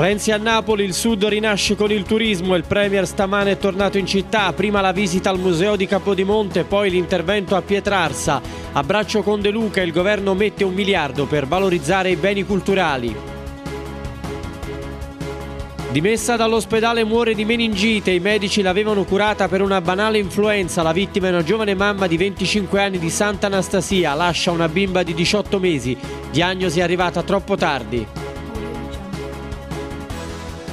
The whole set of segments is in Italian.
Renzi a Napoli, il sud rinasce con il turismo, il Premier stamane è tornato in città, prima la visita al museo di Capodimonte, poi l'intervento a Pietrarsa. A braccio con De Luca il governo mette un miliardo per valorizzare i beni culturali. Dimessa dall'ospedale muore di meningite, i medici l'avevano curata per una banale influenza, la vittima è una giovane mamma di 25 anni di Santa Anastasia, lascia una bimba di 18 mesi, diagnosi arrivata troppo tardi.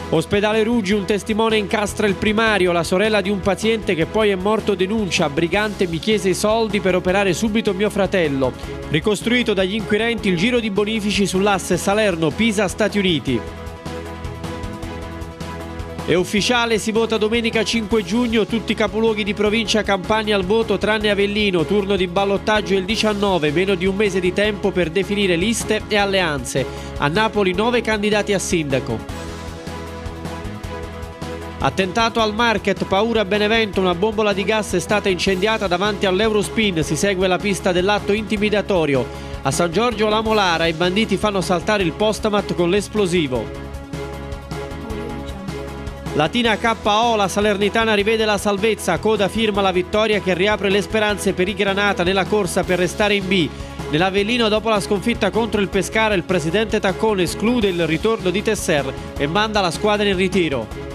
Ospedale Ruggi, un testimone incastra il primario, la sorella di un paziente che poi è morto denuncia, brigante mi chiese i soldi per operare subito mio fratello. Ricostruito dagli inquirenti il giro di bonifici sull'asse Salerno-Pisa-Stati Uniti. È ufficiale, si vota domenica 5 giugno, tutti i capoluoghi di provincia campani al voto tranne Avellino, turno di ballottaggio il 19, meno di un mese di tempo per definire liste e alleanze. A Napoli 9 candidati a sindaco. Attentato al market, paura a Benevento, una bombola di gas è stata incendiata davanti all'Eurospin, si segue la pista dell'atto intimidatorio. A San Giorgio La Molara i banditi fanno saltare il postamat con l'esplosivo. Latina KO, la Salernitana rivede la salvezza, Coda firma la vittoria che riapre le speranze per i Granata nella corsa per restare in B. Nell'Avellino dopo la sconfitta contro il Pescara il presidente Taccone esclude il ritorno di Tesser e manda la squadra in ritiro.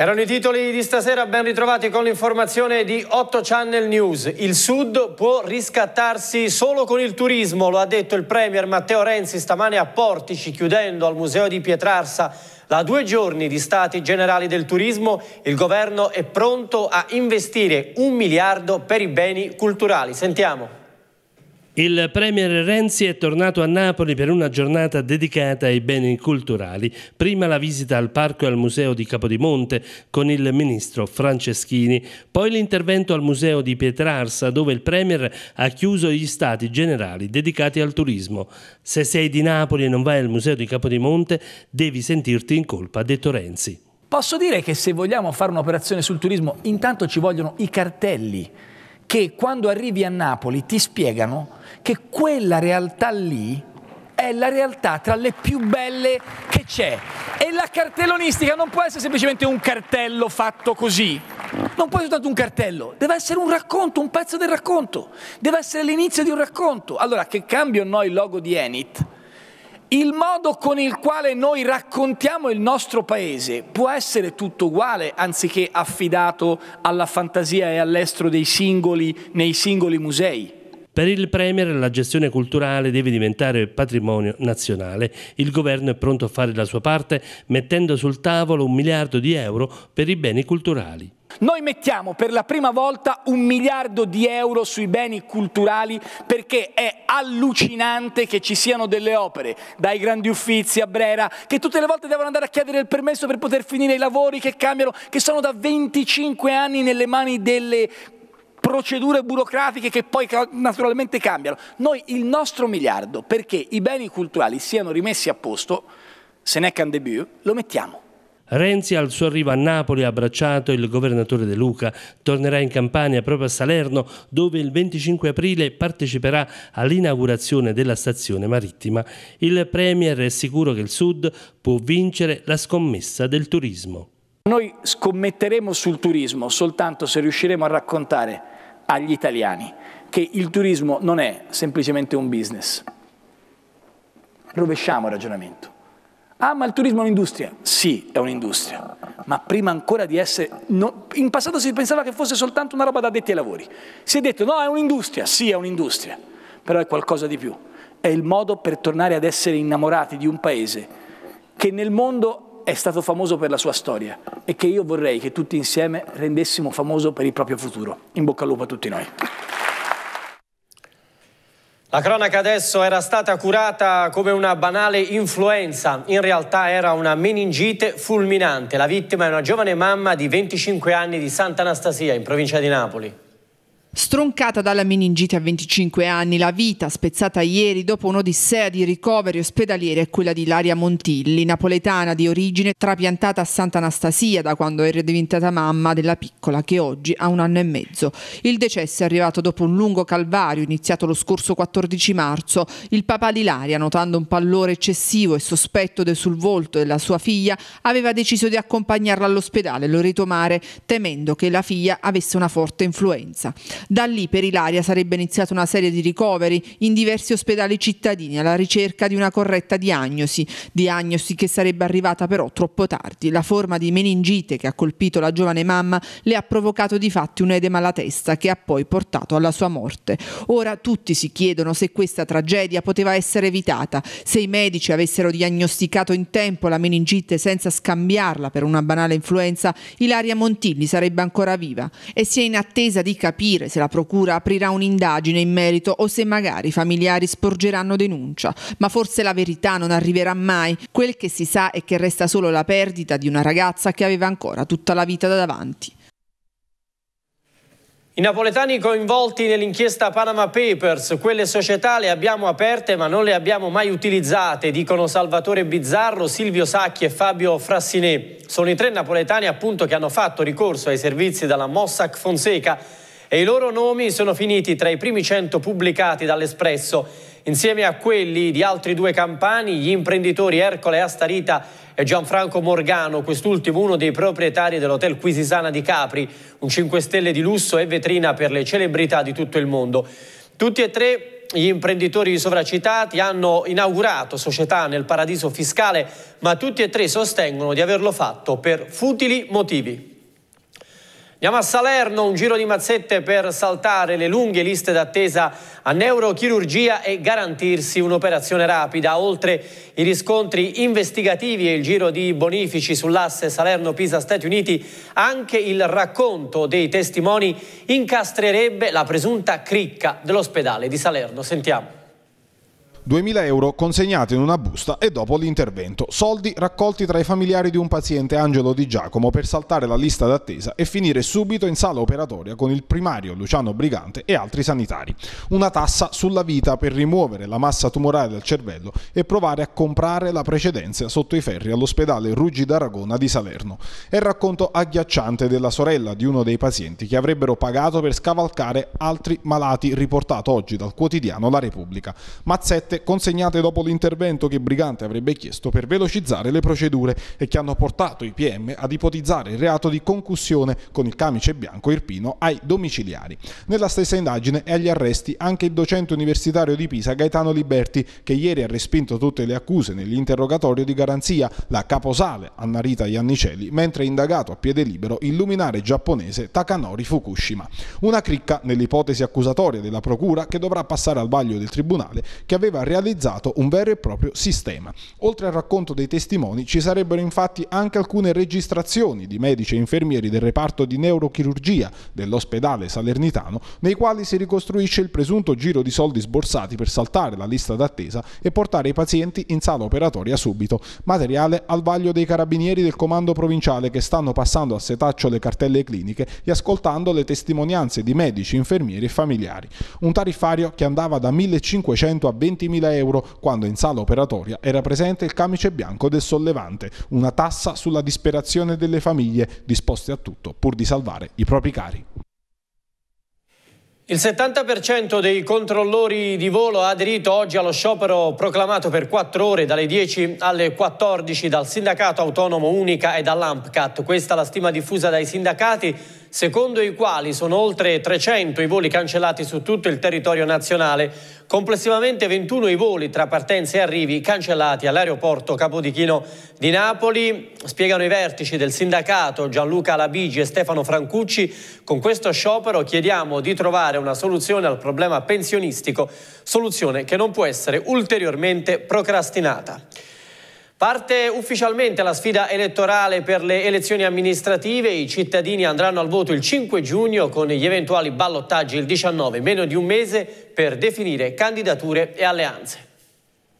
Erano i titoli di stasera, ben ritrovati con l'informazione di 8 Channel News. Il Sud può riscattarsi solo con il turismo, lo ha detto il Premier Matteo Renzi stamane a Portici, chiudendo al Museo di Pietrarsa da due giorni di Stati Generali del Turismo il governo è pronto a investire un miliardo per i beni culturali. Sentiamo. Il Premier Renzi è tornato a Napoli per una giornata dedicata ai beni culturali. Prima la visita al parco e al museo di Capodimonte con il ministro Franceschini, poi l'intervento al museo di Pietrarsa dove il Premier ha chiuso gli stati generali dedicati al turismo. Se sei di Napoli e non vai al museo di Capodimonte devi sentirti in colpa, ha detto Renzi. Posso dire che se vogliamo fare un'operazione sul turismo intanto ci vogliono i cartelli che quando arrivi a Napoli ti spiegano che quella realtà lì è la realtà tra le più belle che c'è. E la cartellonistica non può essere semplicemente un cartello fatto così. Non può essere soltanto un cartello, deve essere un racconto, un pezzo del racconto, deve essere l'inizio di un racconto. Allora che cambio noi il logo di Enit, il modo con il quale noi raccontiamo il nostro paese può essere tutto uguale anziché affidato alla fantasia e all'estro dei singoli nei singoli musei. Per il Premier la gestione culturale deve diventare patrimonio nazionale. Il governo è pronto a fare la sua parte mettendo sul tavolo un miliardo di euro per i beni culturali. Noi mettiamo per la prima volta un miliardo di euro sui beni culturali perché è allucinante che ci siano delle opere, dai grandi uffizi a Brera, che tutte le volte devono andare a chiedere il permesso per poter finire i lavori che cambiano, che sono da 25 anni nelle mani delle procedure burocratiche che poi naturalmente cambiano. Noi il nostro miliardo perché i beni culturali siano rimessi a posto, se n'è can debut, lo mettiamo. Renzi al suo arrivo a Napoli ha abbracciato il governatore De Luca, tornerà in Campania proprio a Salerno dove il 25 aprile parteciperà all'inaugurazione della stazione marittima. Il Premier è sicuro che il Sud può vincere la scommessa del turismo. Noi scommetteremo sul turismo soltanto se riusciremo a raccontare agli italiani che il turismo non è semplicemente un business. Rovesciamo il ragionamento. Ah, ma il turismo è un'industria? Sì, è un'industria, ma prima ancora di essere... No, in passato si pensava che fosse soltanto una roba da detti ai lavori. Si è detto no, è un'industria, sì, è un'industria, però è qualcosa di più. È il modo per tornare ad essere innamorati di un paese che nel mondo è stato famoso per la sua storia e che io vorrei che tutti insieme rendessimo famoso per il proprio futuro. In bocca al lupo a tutti noi. La cronaca adesso era stata curata come una banale influenza, in realtà era una meningite fulminante. La vittima è una giovane mamma di 25 anni di Sant'Anastasia in provincia di Napoli. Stroncata dalla meningite a 25 anni, la vita spezzata ieri dopo un'odissea di ricoveri ospedalieri è quella di Laria Montilli, napoletana di origine trapiantata a Santa Anastasia da quando era diventata mamma della piccola che oggi ha un anno e mezzo. Il decesso è arrivato dopo un lungo calvario iniziato lo scorso 14 marzo. Il papà di Laria, notando un pallore eccessivo e sospetto sul volto della sua figlia, aveva deciso di accompagnarla all'ospedale e lo ritomare temendo che la figlia avesse una forte influenza. Da lì per Ilaria sarebbe iniziata una serie di ricoveri in diversi ospedali cittadini alla ricerca di una corretta diagnosi, diagnosi che sarebbe arrivata però troppo tardi. La forma di meningite che ha colpito la giovane mamma le ha provocato di fatti un edema alla testa che ha poi portato alla sua morte. Ora tutti si chiedono se questa tragedia poteva essere evitata, se i medici avessero diagnosticato in tempo la meningite senza scambiarla per una banale influenza, Ilaria Montilli sarebbe ancora viva e si è in attesa di capire se se la Procura aprirà un'indagine in merito o se magari i familiari sporgeranno denuncia. Ma forse la verità non arriverà mai. Quel che si sa è che resta solo la perdita di una ragazza che aveva ancora tutta la vita da davanti. I napoletani coinvolti nell'inchiesta Panama Papers, quelle società le abbiamo aperte ma non le abbiamo mai utilizzate, dicono Salvatore Bizzarro, Silvio Sacchi e Fabio Frassinet. Sono i tre napoletani appunto che hanno fatto ricorso ai servizi della Mossack Fonseca e i loro nomi sono finiti tra i primi 100 pubblicati dall'Espresso. Insieme a quelli di altri due campani, gli imprenditori Ercole Astarita e Gianfranco Morgano, quest'ultimo uno dei proprietari dell'hotel Quisisana di Capri, un 5 stelle di lusso e vetrina per le celebrità di tutto il mondo. Tutti e tre gli imprenditori sovracitati hanno inaugurato società nel paradiso fiscale, ma tutti e tre sostengono di averlo fatto per futili motivi. Andiamo a Salerno, un giro di mazzette per saltare le lunghe liste d'attesa a neurochirurgia e garantirsi un'operazione rapida. Oltre i riscontri investigativi e il giro di bonifici sull'asse Salerno-Pisa-Stati Uniti, anche il racconto dei testimoni incastrerebbe la presunta cricca dell'ospedale di Salerno. Sentiamo. 2.000 euro consegnati in una busta e dopo l'intervento. Soldi raccolti tra i familiari di un paziente Angelo Di Giacomo per saltare la lista d'attesa e finire subito in sala operatoria con il primario Luciano Brigante e altri sanitari. Una tassa sulla vita per rimuovere la massa tumorale del cervello e provare a comprare la precedenza sotto i ferri all'ospedale Ruggi d'Aragona di Salerno. È il racconto agghiacciante della sorella di uno dei pazienti che avrebbero pagato per scavalcare altri malati riportato oggi dal quotidiano La Repubblica. Mazzette consegnate dopo l'intervento che Brigante avrebbe chiesto per velocizzare le procedure e che hanno portato i PM ad ipotizzare il reato di concussione con il camice bianco Irpino ai domiciliari. Nella stessa indagine è agli arresti anche il docente universitario di Pisa Gaetano Liberti che ieri ha respinto tutte le accuse nell'interrogatorio di garanzia la caposale Annarita Iannicelli mentre è indagato a piede libero il luminare giapponese Takanori Fukushima. Una cricca nell'ipotesi accusatoria della procura che dovrà passare al vaglio del tribunale che aveva realizzato un vero e proprio sistema. Oltre al racconto dei testimoni ci sarebbero infatti anche alcune registrazioni di medici e infermieri del reparto di neurochirurgia dell'ospedale salernitano nei quali si ricostruisce il presunto giro di soldi sborsati per saltare la lista d'attesa e portare i pazienti in sala operatoria subito, materiale al vaglio dei carabinieri del comando provinciale che stanno passando a setaccio le cartelle cliniche e ascoltando le testimonianze di medici, infermieri e familiari. Un tariffario che andava da 1500 a 20 20.000 euro, quando in sala operatoria era presente il camice bianco del sollevante, una tassa sulla disperazione delle famiglie disposte a tutto pur di salvare i propri cari. Il 70% dei controllori di volo ha aderito oggi allo sciopero proclamato per 4 ore dalle 10 alle 14 dal sindacato autonomo Unica e dall'AMPCAT. Questa è la stima diffusa dai sindacati secondo i quali sono oltre 300 i voli cancellati su tutto il territorio nazionale, complessivamente 21 i voli tra partenze e arrivi cancellati all'aeroporto Capodichino di Napoli. Spiegano i vertici del sindacato Gianluca Labigi e Stefano Francucci, con questo sciopero chiediamo di trovare una soluzione al problema pensionistico, soluzione che non può essere ulteriormente procrastinata. Parte ufficialmente la sfida elettorale per le elezioni amministrative, i cittadini andranno al voto il 5 giugno con gli eventuali ballottaggi il 19, meno di un mese per definire candidature e alleanze.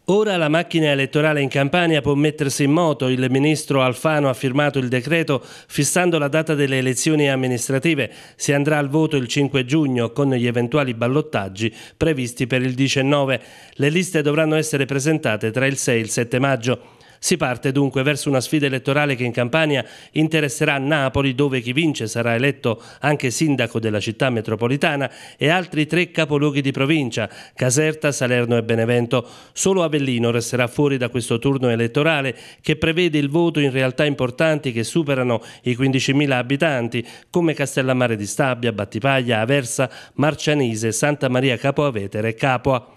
Ora la macchina elettorale in Campania può mettersi in moto. Il ministro Alfano ha firmato il decreto fissando la data delle elezioni amministrative. Si andrà al voto il 5 giugno con gli eventuali ballottaggi previsti per il 19. Le liste dovranno essere presentate tra il 6 e il 7 maggio. Si parte dunque verso una sfida elettorale che in Campania interesserà Napoli, dove chi vince sarà eletto anche sindaco della città metropolitana e altri tre capoluoghi di provincia, Caserta, Salerno e Benevento. Solo Avellino resterà fuori da questo turno elettorale che prevede il voto in realtà importanti che superano i 15.000 abitanti, come Castellammare di Stabia, Battipaglia, Aversa, Marcianise, Santa Maria Capoavetere e Capua.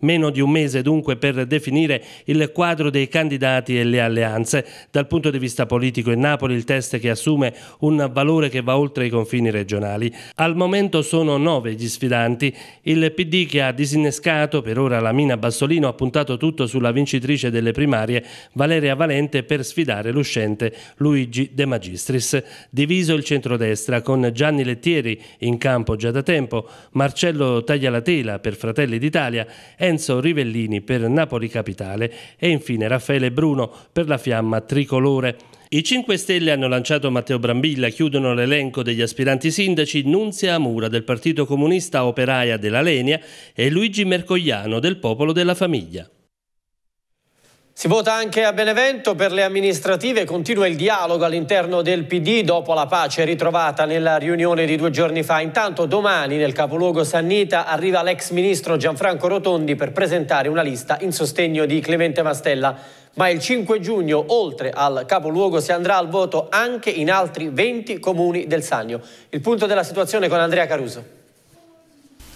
Meno di un mese dunque per definire il quadro dei candidati e le alleanze. Dal punto di vista politico in Napoli il test che assume un valore che va oltre i confini regionali. Al momento sono nove gli sfidanti. Il PD che ha disinnescato per ora la mina Bassolino ha puntato tutto sulla vincitrice delle primarie Valeria Valente per sfidare l'uscente Luigi De Magistris. Diviso il centrodestra con Gianni Lettieri in campo già da tempo, Marcello Taglialatela per Fratelli d'Italia, Enzo Enzo Rivellini per Napoli Capitale e infine Raffaele Bruno per la fiamma tricolore. I 5 Stelle hanno lanciato Matteo Brambilla, chiudono l'elenco degli aspiranti sindaci Nunzia Amura del Partito Comunista Operaia della Lenia e Luigi Mercogliano del Popolo della Famiglia. Si vota anche a Benevento per le amministrative, continua il dialogo all'interno del PD dopo la pace ritrovata nella riunione di due giorni fa. Intanto domani nel capoluogo Sannita arriva l'ex ministro Gianfranco Rotondi per presentare una lista in sostegno di Clemente Mastella. Ma il 5 giugno, oltre al capoluogo, si andrà al voto anche in altri 20 comuni del Sannio. Il punto della situazione con Andrea Caruso.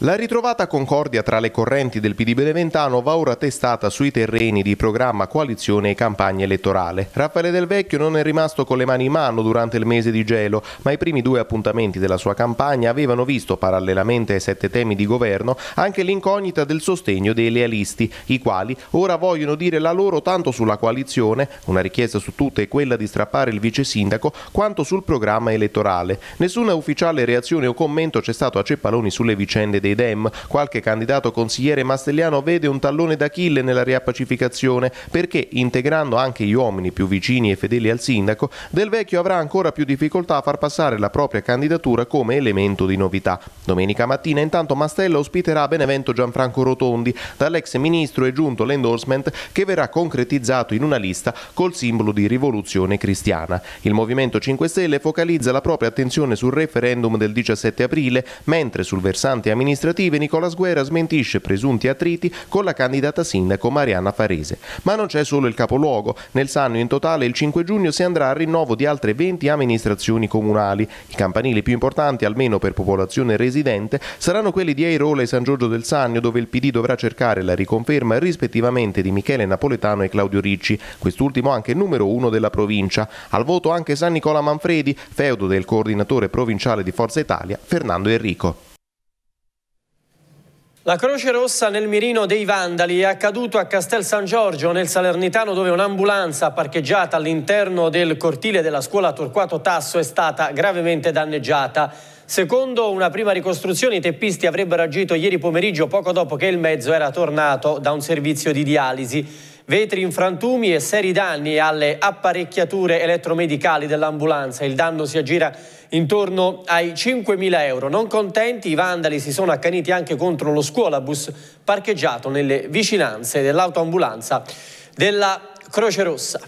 La ritrovata concordia tra le correnti del PD Beneventano va ora testata sui terreni di programma, coalizione e campagna elettorale. Raffaele Del Vecchio non è rimasto con le mani in mano durante il mese di gelo, ma i primi due appuntamenti della sua campagna avevano visto, parallelamente ai sette temi di governo, anche l'incognita del sostegno dei lealisti, i quali ora vogliono dire la loro tanto sulla coalizione, una richiesta su tutte è quella di strappare il vice sindaco, quanto sul programma elettorale. Nessuna ufficiale reazione o commento c'è stato a Ceppaloni sulle vicende dei dei Dem. Qualche candidato consigliere mastelliano vede un tallone d'Achille nella riappacificazione perché, integrando anche gli uomini più vicini e fedeli al sindaco, Del Vecchio avrà ancora più difficoltà a far passare la propria candidatura come elemento di novità. Domenica mattina intanto Mastella ospiterà Benevento Gianfranco Rotondi. Dall'ex ministro è giunto l'endorsement che verrà concretizzato in una lista col simbolo di rivoluzione cristiana. Il Movimento 5 Stelle focalizza la propria attenzione sul referendum del 17 aprile, mentre sul versante amministrativo amministrative Nicola Sguera smentisce presunti attriti con la candidata sindaco Mariana Farese. Ma non c'è solo il capoluogo. Nel Sanno in totale il 5 giugno si andrà al rinnovo di altre 20 amministrazioni comunali. I campanili più importanti, almeno per popolazione residente, saranno quelli di Airola e San Giorgio del Sannio, dove il PD dovrà cercare la riconferma rispettivamente di Michele Napoletano e Claudio Ricci, quest'ultimo anche numero uno della provincia. Al voto anche San Nicola Manfredi, feudo del coordinatore provinciale di Forza Italia, Fernando Enrico. La Croce Rossa nel mirino dei vandali è accaduto a Castel San Giorgio nel Salernitano dove un'ambulanza parcheggiata all'interno del cortile della scuola Torquato Tasso è stata gravemente danneggiata. Secondo una prima ricostruzione i teppisti avrebbero agito ieri pomeriggio poco dopo che il mezzo era tornato da un servizio di dialisi. Vetri in frantumi e seri danni alle apparecchiature elettromedicali dell'ambulanza. Il danno si aggira intorno ai 5.000 euro. Non contenti, i vandali si sono accaniti anche contro lo scuolabus parcheggiato nelle vicinanze dell'autoambulanza della Croce Rossa.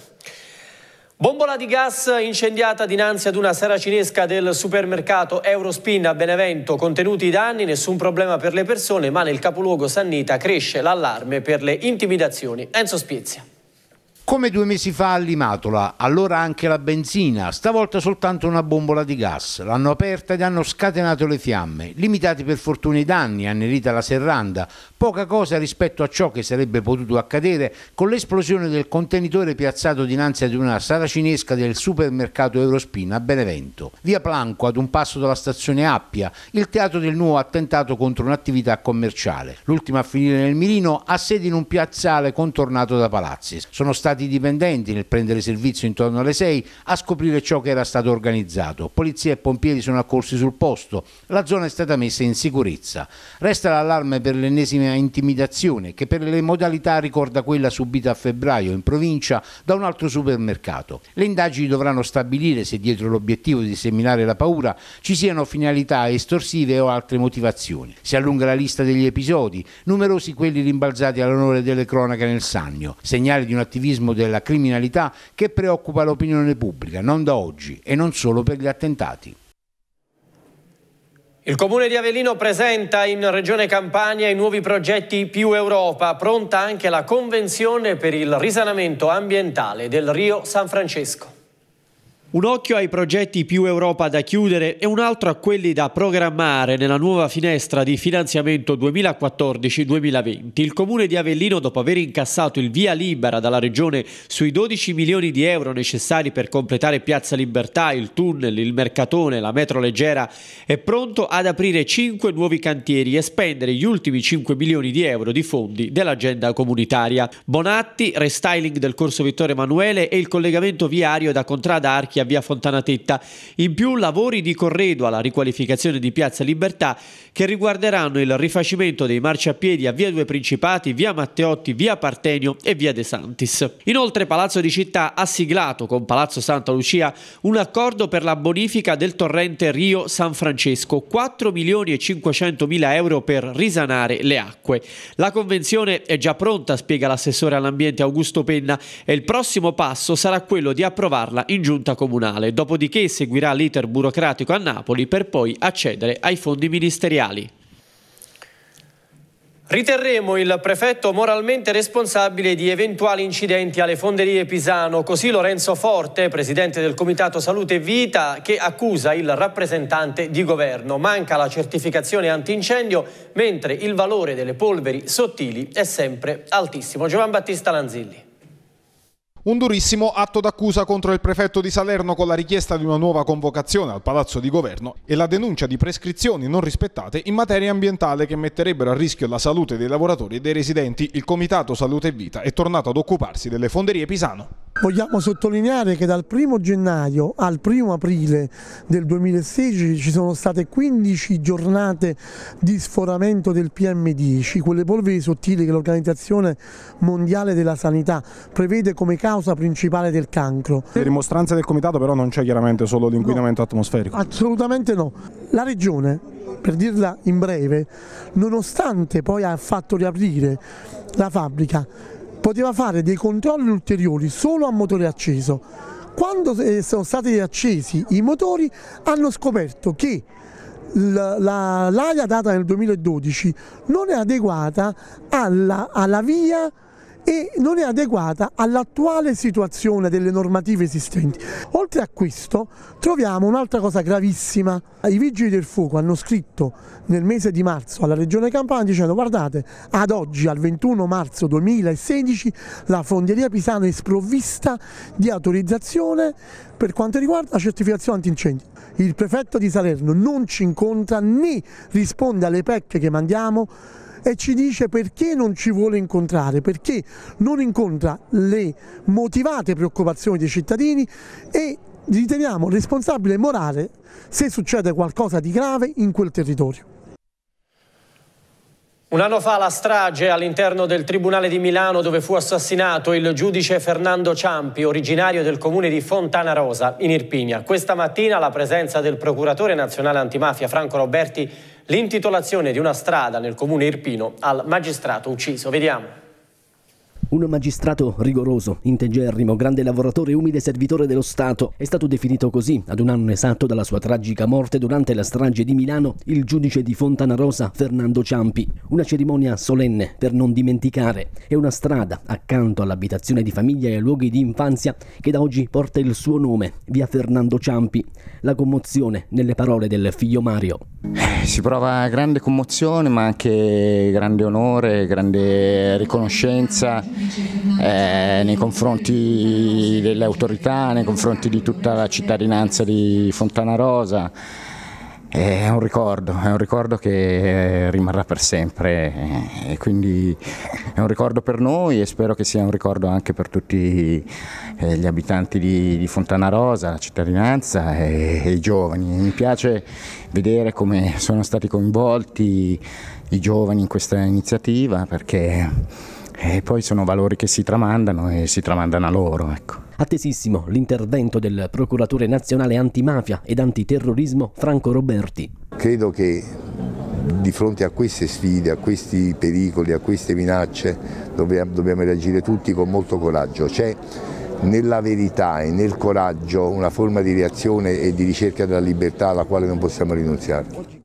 Bombola di gas incendiata dinanzi ad una saracinesca del supermercato Eurospin a Benevento. Contenuti i danni, nessun problema per le persone, ma nel capoluogo Sannita cresce l'allarme per le intimidazioni. Enzo Spizia. Come due mesi fa a Limatola, allora anche la benzina, stavolta soltanto una bombola di gas. L'hanno aperta ed hanno scatenato le fiamme. Limitati per fortuna i danni, annerita la serranda. Poca cosa rispetto a ciò che sarebbe potuto accadere con l'esplosione del contenitore piazzato dinanzi ad una saracinesca del supermercato Eurospin a Benevento. Via Planco, ad un passo dalla stazione Appia, il teatro del nuovo attentato contro un'attività commerciale. L'ultima a finire nel mirino ha sede in un piazzale contornato da palazzi. Sono stati stati i dipendenti nel prendere servizio intorno alle 6 a scoprire ciò che era stato organizzato. Polizia e pompieri sono accorsi sul posto, la zona è stata messa in sicurezza. Resta l'allarme per l'ennesima intimidazione che per le modalità ricorda quella subita a febbraio in provincia da un altro supermercato. Le indagini dovranno stabilire se dietro l'obiettivo di seminare la paura ci siano finalità estorsive o altre motivazioni. Si allunga la lista degli episodi, numerosi quelli rimbalzati all'onore delle cronache nel Sannio, segnale di un attivismo meccanismo della criminalità che preoccupa l'opinione pubblica, non da oggi e non solo per gli attentati. Il Comune di Avellino presenta in Regione Campania i nuovi progetti Più Europa, pronta anche la Convenzione per il risanamento ambientale del Rio San Francesco. Un occhio ai progetti più Europa da chiudere e un altro a quelli da programmare nella nuova finestra di finanziamento 2014-2020. Il comune di Avellino, dopo aver incassato il via libera dalla regione sui 12 milioni di euro necessari per completare Piazza Libertà, il tunnel, il mercatone, la metro leggera, è pronto ad aprire 5 nuovi cantieri e spendere gli ultimi 5 milioni di euro di fondi dell'agenda comunitaria. Bonatti, restyling del corso Vittorio Emanuele e il collegamento viario da Contrada Archia a via Fontanatetta. In più lavori di corredo alla riqualificazione di Piazza Libertà che riguarderanno il rifacimento dei marciapiedi a via Due Principati, via Matteotti, via Partenio e via De Santis. Inoltre Palazzo di Città ha siglato con Palazzo Santa Lucia un accordo per la bonifica del torrente Rio San Francesco, 4 milioni e 500 mila euro per risanare le acque. La convenzione è già pronta, spiega l'assessore all'ambiente Augusto Penna, e il prossimo passo sarà quello di approvarla in giunta comunale comunale, dopodiché seguirà l'iter burocratico a Napoli per poi accedere ai fondi ministeriali. Riterremo il prefetto moralmente responsabile di eventuali incidenti alle fonderie Pisano, così Lorenzo Forte, presidente del Comitato Salute e Vita, che accusa il rappresentante di governo. Manca la certificazione antincendio, mentre il valore delle polveri sottili è sempre altissimo. Giovan Battista Lanzilli. Un durissimo atto d'accusa contro il prefetto di Salerno con la richiesta di una nuova convocazione al Palazzo di Governo e la denuncia di prescrizioni non rispettate in materia ambientale che metterebbero a rischio la salute dei lavoratori e dei residenti. Il Comitato Salute e Vita è tornato ad occuparsi delle fonderie Pisano. Vogliamo sottolineare che dal 1 gennaio al 1 aprile del 2016 ci sono state 15 giornate di sforamento del PM10, quelle polveri sottili che l'Organizzazione Mondiale della Sanità prevede come caso causa principale del cancro. Le rimostranze del Comitato però non c'è chiaramente solo l'inquinamento no, atmosferico? Assolutamente no. La Regione, per dirla in breve, nonostante poi ha fatto riaprire la fabbrica, poteva fare dei controlli ulteriori solo a motore acceso. Quando eh, sono stati accesi i motori hanno scoperto che l'area data nel 2012 non è adeguata alla, alla via e non è adeguata all'attuale situazione delle normative esistenti. Oltre a questo troviamo un'altra cosa gravissima. I vigili del fuoco hanno scritto nel mese di marzo alla Regione Campania dicendo guardate ad oggi al 21 marzo 2016 la fonderia pisana è sprovvista di autorizzazione per quanto riguarda la certificazione antincendio. Il prefetto di Salerno non ci incontra né risponde alle pecche che mandiamo e ci dice perché non ci vuole incontrare, perché non incontra le motivate preoccupazioni dei cittadini e riteniamo responsabile e morale se succede qualcosa di grave in quel territorio. Un anno fa la strage all'interno del Tribunale di Milano dove fu assassinato il giudice Fernando Ciampi, originario del comune di Fontana Rosa, in Irpinia. Questa mattina la presenza del procuratore nazionale antimafia Franco Roberti l'intitolazione di una strada nel comune irpino al magistrato ucciso. Vediamo. Un magistrato rigoroso, integerrimo, grande lavoratore, umile servitore dello Stato, è stato definito così, ad un anno esatto dalla sua tragica morte durante la strage di Milano, il giudice di Fontanarosa Fernando Ciampi. Una cerimonia solenne per non dimenticare e una strada accanto all'abitazione di famiglia e ai luoghi di infanzia che da oggi porta il suo nome, via Fernando Ciampi. La commozione nelle parole del figlio Mario. Eh, si prova grande commozione ma anche grande onore, grande riconoscenza eh, nei confronti delle autorità, nei confronti di tutta la cittadinanza di Fontana Rosa. Eh, è un ricordo, è un ricordo che eh, rimarrà per sempre eh, e quindi è un ricordo per noi e spero che sia un ricordo anche per tutti gli abitanti di, Fontana Rosa, la cittadinanza e i giovani. Mi piace vedere come sono stati coinvolti i giovani in questa iniziativa perché e poi sono valori che si tramandano e si tramandano a loro, ecco. Attesissimo l'intervento del procuratore nazionale antimafia ed antiterrorismo Franco Roberti. Credo che di fronte a queste sfide, a questi pericoli, a queste minacce dobbiamo reagire tutti con molto coraggio. C'è nella verità e nel coraggio una forma di reazione e di ricerca della libertà alla quale non possiamo rinunziare.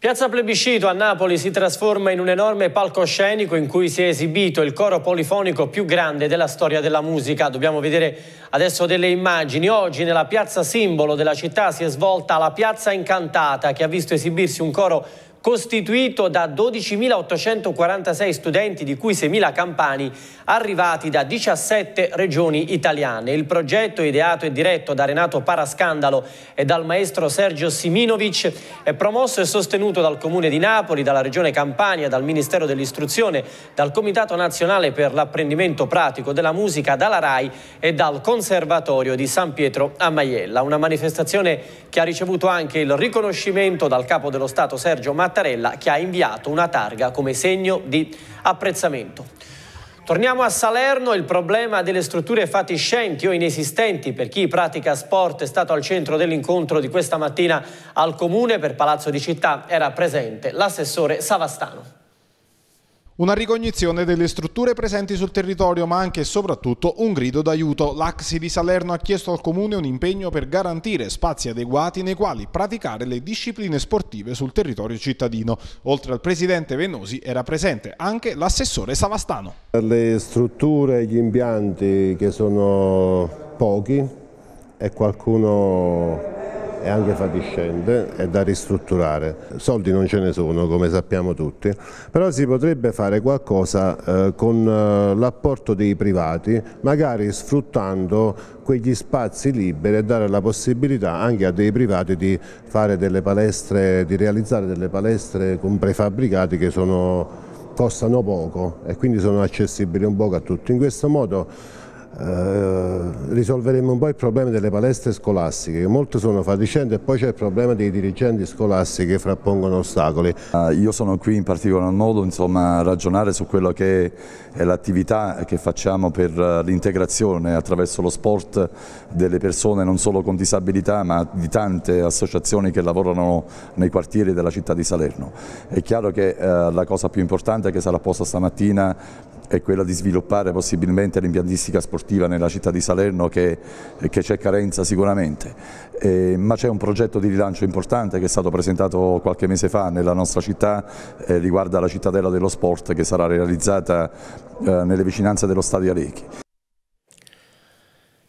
Piazza Plebiscito a Napoli si trasforma in un enorme palcoscenico in cui si è esibito il coro polifonico più grande della storia della musica. Dobbiamo vedere adesso delle immagini. Oggi nella piazza simbolo della città si è svolta la Piazza Incantata che ha visto esibirsi un coro costituito da 12.846 studenti, di cui 6.000 campani, arrivati da 17 regioni italiane. Il progetto, ideato e diretto da Renato Parascandalo e dal maestro Sergio Siminovic, è promosso e sostenuto dal Comune di Napoli, dalla Regione Campania, dal Ministero dell'Istruzione, dal Comitato Nazionale per l'Apprendimento Pratico della Musica, dalla RAI e dal Conservatorio di San Pietro a Maiella. Una manifestazione che ha ricevuto anche il riconoscimento dal Capo dello Stato Sergio Matteo Mattarella che ha inviato una targa come segno di apprezzamento. Torniamo a Salerno, il problema delle strutture fatiscenti o inesistenti per chi pratica sport è stato al centro dell'incontro di questa mattina al Comune per Palazzo di Città. Era presente l'assessore Savastano. Una ricognizione delle strutture presenti sul territorio, ma anche e soprattutto un grido d'aiuto. L'Axi di Salerno ha chiesto al Comune un impegno per garantire spazi adeguati nei quali praticare le discipline sportive sul territorio cittadino. Oltre al presidente Venosi era presente anche l'assessore Savastano. Le strutture e gli impianti che sono pochi e qualcuno è anche fatiscente, è da ristrutturare. Soldi non ce ne sono, come sappiamo tutti, però si potrebbe fare qualcosa eh, con eh, l'apporto dei privati, magari sfruttando quegli spazi liberi e dare la possibilità anche a dei privati di, palestre, di realizzare delle palestre con prefabbricati che sono, costano poco e quindi sono accessibili un poco a tutti. In questo modo eh, risolveremo un po' il problema delle palestre scolastiche che molte sono fatiscenti e poi c'è il problema dei dirigenti scolastici che frappongono ostacoli. Ah, io sono qui in particolar modo insomma, a ragionare su quello che è l'attività che facciamo per eh, l'integrazione attraverso lo sport delle persone non solo con disabilità ma di tante associazioni che lavorano nei quartieri della città di Salerno. È chiaro che eh, la cosa più importante che sarà posta stamattina è quella di sviluppare possibilmente l'impiantistica sportiva nella città di Salerno che, c'è carenza sicuramente, eh, ma c'è un progetto di rilancio importante che è stato presentato qualche mese fa nella nostra città, eh, riguarda la cittadella dello sport che sarà realizzata eh, nelle vicinanze dello Stadio Arechi.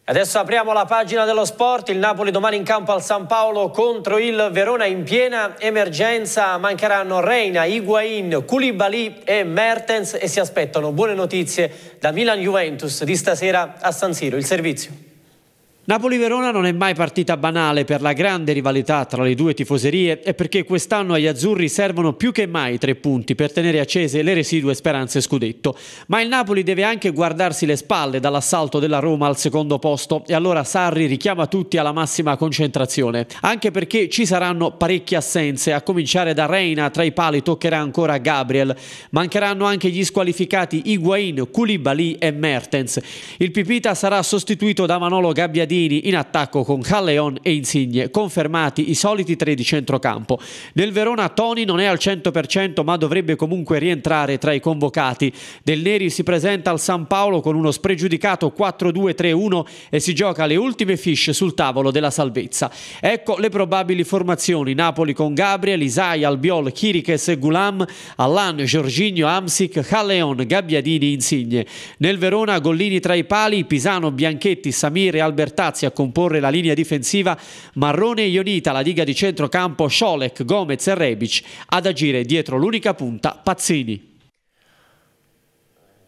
Adesso apriamo la pagina dello sport, il Napoli domani in campo al San Paolo contro il Verona in piena emergenza, mancheranno Reina, Higuain, Koulibaly e Mertens e si aspettano buone notizie da Milan-Juventus di stasera a San Siro, il servizio. Napoli-Verona non è mai partita banale per la grande rivalità tra le due tifoserie e perché quest'anno agli azzurri servono più che mai tre punti per tenere accese le residue speranze scudetto. Ma il Napoli deve anche guardarsi le spalle dall'assalto della Roma al secondo posto e allora Sarri richiama tutti alla massima concentrazione, anche perché ci saranno parecchie assenze, a cominciare da Reina, tra i pali toccherà ancora Gabriel. Mancheranno anche gli squalificati Higuain, Koulibaly e Mertens. Il Pipita sarà sostituito da Manolo Gabbiadini terzini in attacco con Calleon e Insigne, confermati i soliti tre di centrocampo. Nel Verona Toni non è al 100% ma dovrebbe comunque rientrare tra i convocati. Del Neri si presenta al San Paolo con uno spregiudicato 4-2-3-1 e si gioca le ultime fish sul tavolo della salvezza. Ecco le probabili formazioni. Napoli con Gabriel, Isai, Albiol, Chiriches e Gulam, Allan, Giorginio, Amsic, Calleon, Gabbiadini, Insigne. Nel Verona Gollini tra i pali, Pisano, Bianchetti, Samir e Albertani Bertazzi a comporre la linea difensiva, Marrone e Ionita, la diga di centrocampo, Scholek, Gomez e Rebic ad agire dietro l'unica punta Pazzini.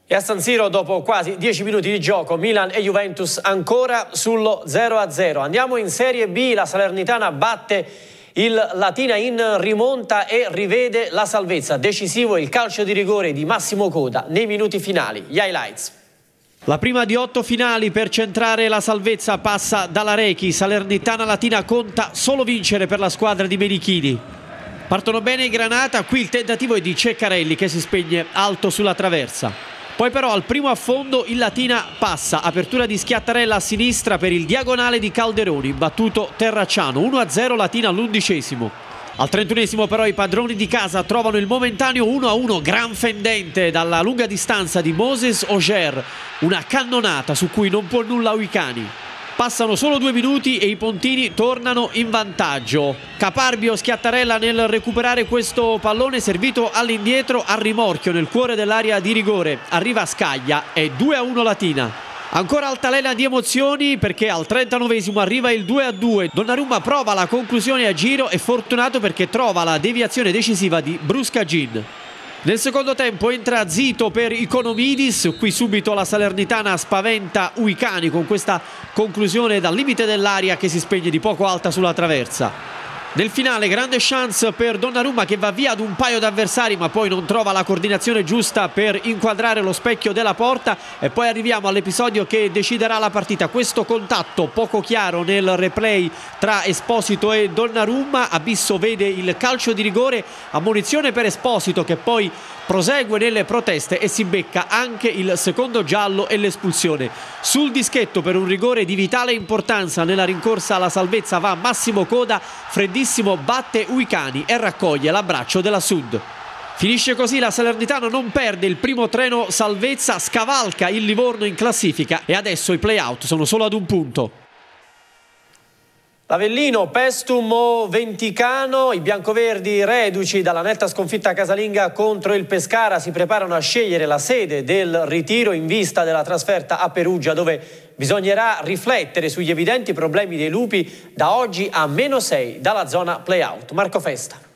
E a San Siro dopo quasi 10 minuti di gioco Milan e Juventus ancora sullo 0-0. Andiamo in Serie B, la Salernitana batte il Latina in rimonta e rivede la salvezza. Decisivo il calcio di rigore di Massimo Coda nei minuti finali. Gli highlights. La prima di otto finali per centrare la salvezza passa dalla Rechi. Salernitana Latina conta solo vincere per la squadra di Benichini. Partono bene i Granata, qui il tentativo è di Ceccarelli che si spegne alto sulla traversa. Poi però al primo affondo il Latina passa, apertura di Schiattarella a sinistra per il diagonale di Calderoni, battuto Terracciano, 1-0 Latina all'undicesimo. Al 31 esimo però i padroni di casa trovano il momentaneo 1-1 gran fendente dalla lunga distanza di Moses Oger, una cannonata su cui non può nulla Uicani. Passano solo due minuti e i Pontini tornano in vantaggio. Caparbio Schiattarella nel recuperare questo pallone servito all'indietro a rimorchio nel cuore dell'area di rigore. Arriva Scaglia e 2-1 Latina. Ancora altalena di emozioni perché al 39esimo arriva il 2 a 2. Donnarumma prova la conclusione a giro e fortunato perché trova la deviazione decisiva di Brusca Gin. Nel secondo tempo entra Zito per Iconomidis, qui subito la Salernitana spaventa Uicani con questa conclusione dal limite dell'aria che si spegne di poco alta sulla traversa. Nel finale grande chance per Donnarumma che va via ad un paio d'avversari ma poi non trova la coordinazione giusta per inquadrare lo specchio della porta e poi arriviamo all'episodio che deciderà la partita. Questo contatto poco chiaro nel replay tra Esposito e Donnarumma, Abisso vede il calcio di rigore, ammonizione per Esposito che poi prosegue nelle proteste e si becca anche il secondo giallo e l'espulsione. Sul dischetto per un rigore di vitale importanza nella rincorsa alla salvezza va Massimo Coda, freddissimo batte Uicani e raccoglie l'abbraccio della Sud. Finisce così la Salernitana non perde il primo treno salvezza, scavalca il Livorno in classifica e adesso i play-out sono solo ad un punto. L'Avellino, Pestum o Venticano, i biancoverdi reduci dalla netta sconfitta casalinga contro il Pescara si preparano a scegliere la sede del ritiro in vista della trasferta a Perugia dove bisognerà riflettere sugli evidenti problemi dei lupi da oggi a meno 6 dalla zona playout. Marco Festa.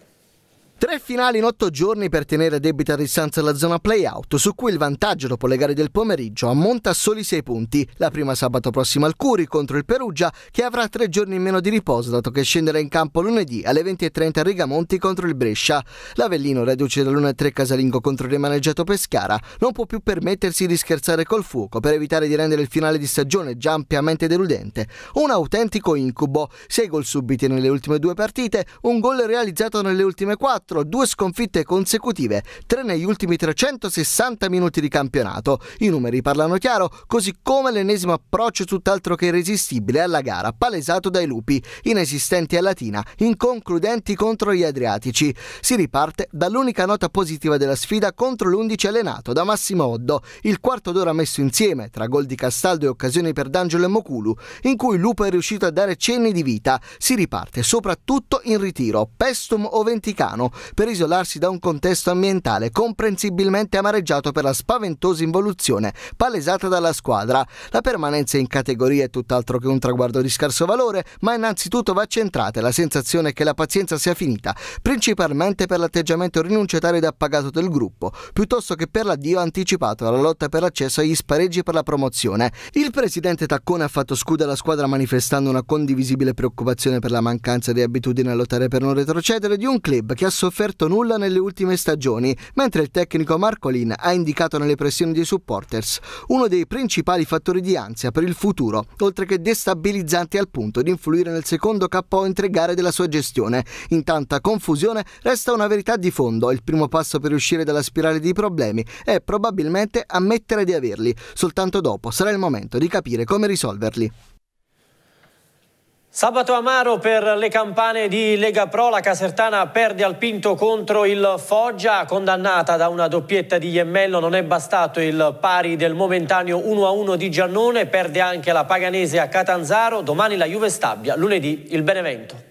Tre finali in otto giorni per tenere debita distanza alla zona playout, su cui il vantaggio dopo le gare del pomeriggio ammonta a soli sei punti. La prima sabato prossimo al Curi contro il Perugia, che avrà tre giorni in meno di riposo, dato che scenderà in campo lunedì alle 20.30 a Rigamonti contro il Brescia. L'Avellino, reduce dall'1-3 casalingo contro il rimaneggiato Pescara, non può più permettersi di scherzare col fuoco per evitare di rendere il finale di stagione già ampiamente deludente. Un autentico incubo, sei gol subiti nelle ultime due partite, un gol realizzato nelle ultime quattro 4, due sconfitte consecutive, tre negli ultimi 360 minuti di campionato. I numeri parlano chiaro, così come l'ennesimo approccio tutt'altro che irresistibile alla gara, palesato dai lupi, inesistenti a Latina, inconcludenti contro gli Adriatici. Si riparte dall'unica nota positiva della sfida contro l'11 allenato da Massimo Oddo, il quarto d'ora messo insieme tra gol di Castaldo e occasioni per D'Angelo e Mokulu, in cui Lupo è riuscito a dare cenni di vita. Si riparte soprattutto in ritiro, Pestum o Venticano, per isolarsi da un contesto ambientale comprensibilmente amareggiato per la spaventosa involuzione palesata dalla squadra. La permanenza in categoria è tutt'altro che un traguardo di scarso valore, ma innanzitutto va centrata la sensazione che la pazienza sia finita, principalmente per l'atteggiamento rinunciatario ed appagato del gruppo, piuttosto che per l'addio anticipato alla lotta per l'accesso agli spareggi per la promozione. Il presidente Taccone ha fatto scudo alla squadra manifestando una condivisibile preoccupazione per la mancanza di abitudine a lottare per non retrocedere di un club che ha solo sofferto nulla nelle ultime stagioni, mentre il tecnico Marcolin ha indicato nelle pressioni dei supporters uno dei principali fattori di ansia per il futuro, oltre che destabilizzante al punto di influire nel secondo KO in tre gare della sua gestione. In tanta confusione resta una verità di fondo, il primo passo per uscire dalla spirale di problemi è probabilmente ammettere di averli, soltanto dopo sarà il momento di capire come risolverli. Sabato amaro per le campane di Lega Pro, la Casertana perde al Pinto contro il Foggia, condannata da una doppietta di Iemmello, non è bastato il pari del momentaneo 1-1 di Giannone, perde anche la Paganese a Catanzaro, domani la Juve Stabia, lunedì il Benevento.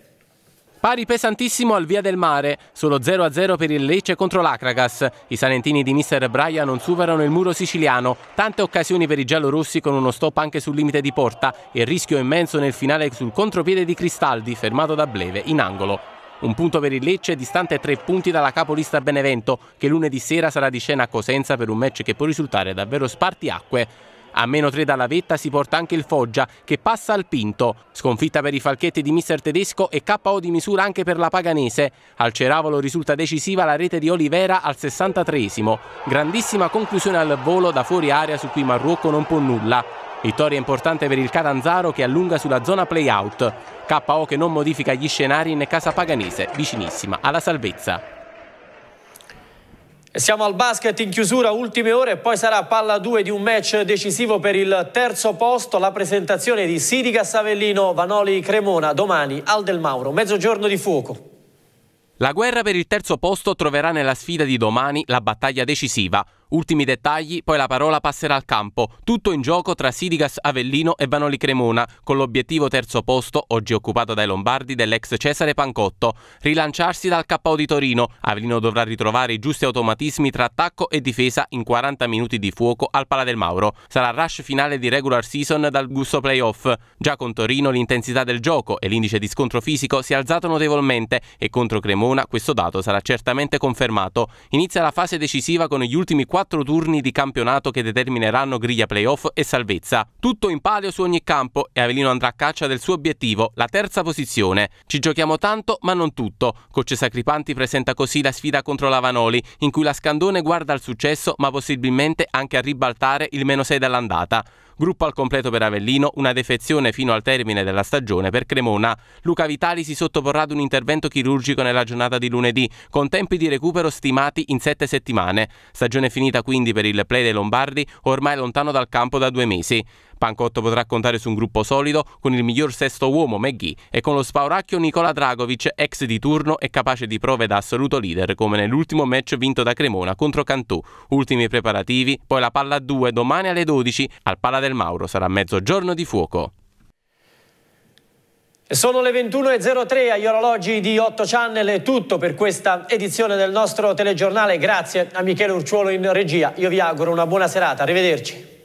Pari pesantissimo al Via del Mare, solo 0-0 per il Lecce contro l'Acragas. I salentini di Mr. Braia non superano il muro siciliano, tante occasioni per i giallorossi con uno stop anche sul limite di porta e il rischio immenso nel finale sul contropiede di Cristaldi, fermato da Bleve in angolo. Un punto per il Lecce, distante tre punti dalla capolista Benevento, che lunedì sera sarà di scena a Cosenza per un match che può risultare davvero spartiacque. A meno 3 dalla vetta si porta anche il Foggia che passa al Pinto. Sconfitta per i falchetti di mister tedesco e KO di misura anche per la Paganese. Al Ceravolo risulta decisiva la rete di Olivera al 63 Grandissima conclusione al volo da fuori area su cui Marrocco non può nulla. Vittoria importante per il Catanzaro che allunga sulla zona play-out. KO che non modifica gli scenari in casa paganese, vicinissima alla salvezza. Siamo al basket in chiusura, ultime ore e poi sarà palla 2 di un match decisivo per il terzo posto, la presentazione di Sidica Savellino, Vanoli Cremona, domani al Del Mauro, mezzogiorno di fuoco. La guerra per il terzo posto troverà nella sfida di domani la battaglia decisiva. Ultimi dettagli, poi la parola passerà al campo. Tutto in gioco tra Sidigas Avellino e Vanoli Cremona, con l'obiettivo terzo posto, oggi occupato dai lombardi dell'ex Cesare Pancotto. Rilanciarsi dal KO di Torino, Avellino dovrà ritrovare i giusti automatismi tra attacco e difesa in 40 minuti di fuoco al Pala del Mauro. Sarà rush finale di regular season dal gusto playoff. Già con Torino l'intensità del gioco e l'indice di scontro fisico si è alzato notevolmente e contro Cremona questo dato sarà certamente confermato. Inizia la fase decisiva con gli ultimi 4 quattro turni di campionato che determineranno griglia playoff e salvezza. Tutto in palio su ogni campo e Avelino andrà a caccia del suo obiettivo, la terza posizione. Ci giochiamo tanto ma non tutto. Coach Sacripanti presenta così la sfida contro la Vanoli, in cui la Scandone guarda al successo ma possibilmente anche a ribaltare il meno 6 dall'andata. Gruppo al completo per Avellino, una defezione fino al termine della stagione per Cremona. Luca Vitali si sottoporrà ad un intervento chirurgico nella giornata di lunedì, con tempi di recupero stimati in sette settimane. Stagione finita quindi per il play dei Lombardi, ormai lontano dal campo da due mesi. Pancotto potrà contare su un gruppo solido con il miglior sesto uomo McGee e con lo spauracchio Nicola Dragovic, ex di turno e capace di prove da assoluto leader come nell'ultimo match vinto da Cremona contro Cantù. Ultimi preparativi, poi la palla a due, domani alle 12 al Pala del Mauro sarà mezzogiorno di fuoco. Sono le 21.03 agli orologi di 8 Channel, è tutto per questa edizione del nostro telegiornale. Grazie a Michele Urciuolo in regia. Io vi auguro una buona serata, arrivederci.